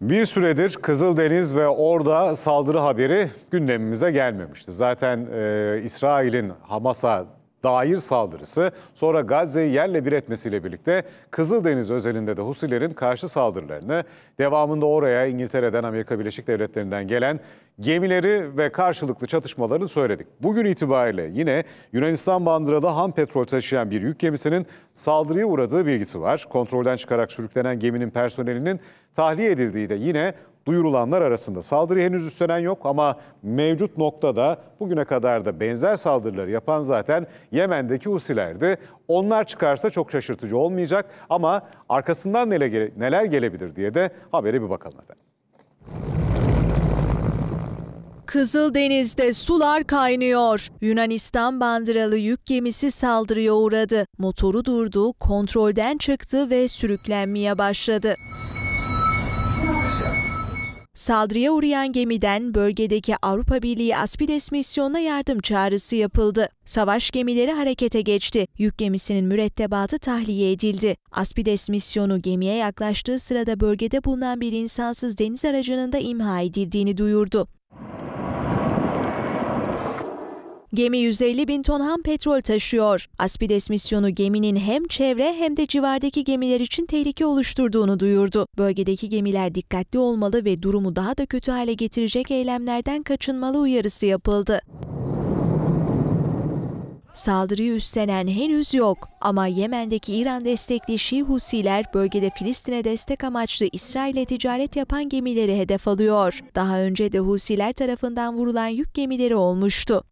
Bir süredir Kızıldeniz ve orada saldırı haberi gündemimize gelmemişti. Zaten e, İsrail'in Hamas'a dair saldırısı sonra Gazze'yi yerle bir etmesiyle birlikte Kızıldeniz özelinde de Husilerin karşı saldırılarını devamında oraya İngiltere'den Amerika Birleşik Devletleri'nden gelen gemileri ve karşılıklı çatışmalarını söyledik. Bugün itibariyle yine Yunanistan bandıralı ham petrol taşıyan bir yük gemisinin saldırıya uğradığı bilgisi var. Kontrolden çıkarak sürüklenen geminin personelinin tahliye edildiği de yine Duyurulanlar arasında saldırı henüz üstlenen yok ama mevcut noktada bugüne kadar da benzer saldırıları yapan zaten Yemen'deki Husilerdi. Onlar çıkarsa çok şaşırtıcı olmayacak ama arkasından neler gelebilir diye de habere bir bakalım efendim. Kızıldeniz'de sular kaynıyor. Yunanistan bandıralı yük gemisi saldırıya uğradı. Motoru durdu, kontrolden çıktı ve sürüklenmeye başladı. Saldırıya uğrayan gemiden bölgedeki Avrupa Birliği Aspides misyonuna yardım çağrısı yapıldı. Savaş gemileri harekete geçti. Yük gemisinin mürettebatı tahliye edildi. Aspides misyonu gemiye yaklaştığı sırada bölgede bulunan bir insansız deniz aracının da imha edildiğini duyurdu. Gemi 150 bin ton ham petrol taşıyor. Aspides misyonu geminin hem çevre hem de civardaki gemiler için tehlike oluşturduğunu duyurdu. Bölgedeki gemiler dikkatli olmalı ve durumu daha da kötü hale getirecek eylemlerden kaçınmalı uyarısı yapıldı. Saldırıyı üstlenen henüz yok ama Yemen'deki İran destekli Şii Husiler bölgede Filistin'e destek amaçlı İsrail'e ticaret yapan gemileri hedef alıyor. Daha önce de Husiler tarafından vurulan yük gemileri olmuştu.